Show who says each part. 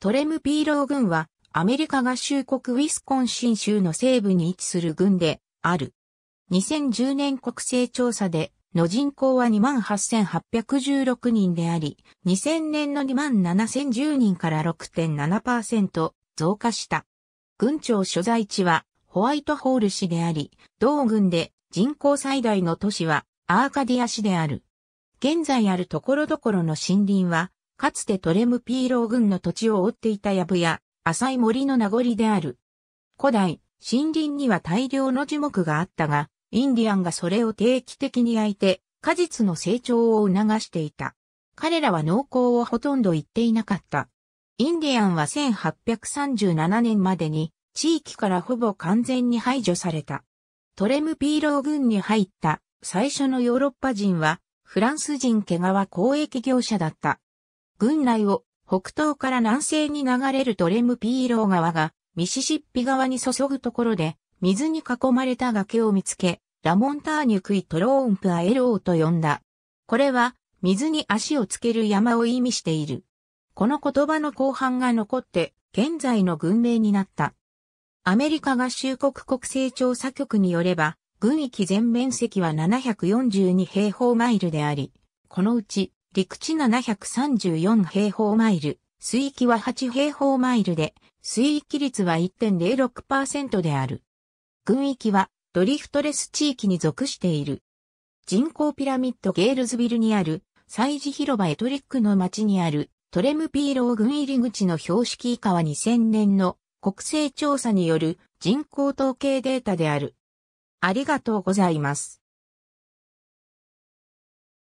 Speaker 1: トレム
Speaker 2: ピーロー軍は、アメリカ合衆国ウィスコンシン州の西部に位置する軍である。2010年国勢調査で、の人口は28,816人であり、2000年の27,010人から6.7%増加した。軍庁所在地はホワイトホール市であり、同軍で人口最大の都市はアーカディア市である。現在あるところどころの森林はかつてトレムピーロー軍の土地を覆っていたヤブや浅い森の名残である。古代、森林には大量の樹木があったが、インディアンがそれを定期的に焼いて、果実の成長を促していた。彼らは農耕をほとんど言っていなかった。インディアンは1837年までに地域からほぼ完全に排除された。トレムピーロー軍に入った最初のヨーロッパ人はフランス人毛皮交易業者だった。軍内を北東から南西に流れるトレムピーロー川がミシシッピ川に注ぐところで水に囲まれた崖を見つけ、ラモンターニュクイトローンプアエローと呼んだ。これは水に足をつける山を意味している。この言葉の後半が残って現在の軍名になった。アメリカ合衆国国勢調査局によれば、軍域全面積は742平方マイルであり、このうち陸地734平方マイル、水域は8平方マイルで、水域率は1.06%である。軍域はドリフトレス地域に属している。人口ピラミッドゲールズビルにある、祭事広場エトリックの町にある、トレムピーロー軍入り口の標識以下は2000年の国勢調査による人口統計データである。
Speaker 1: ありがとうございます。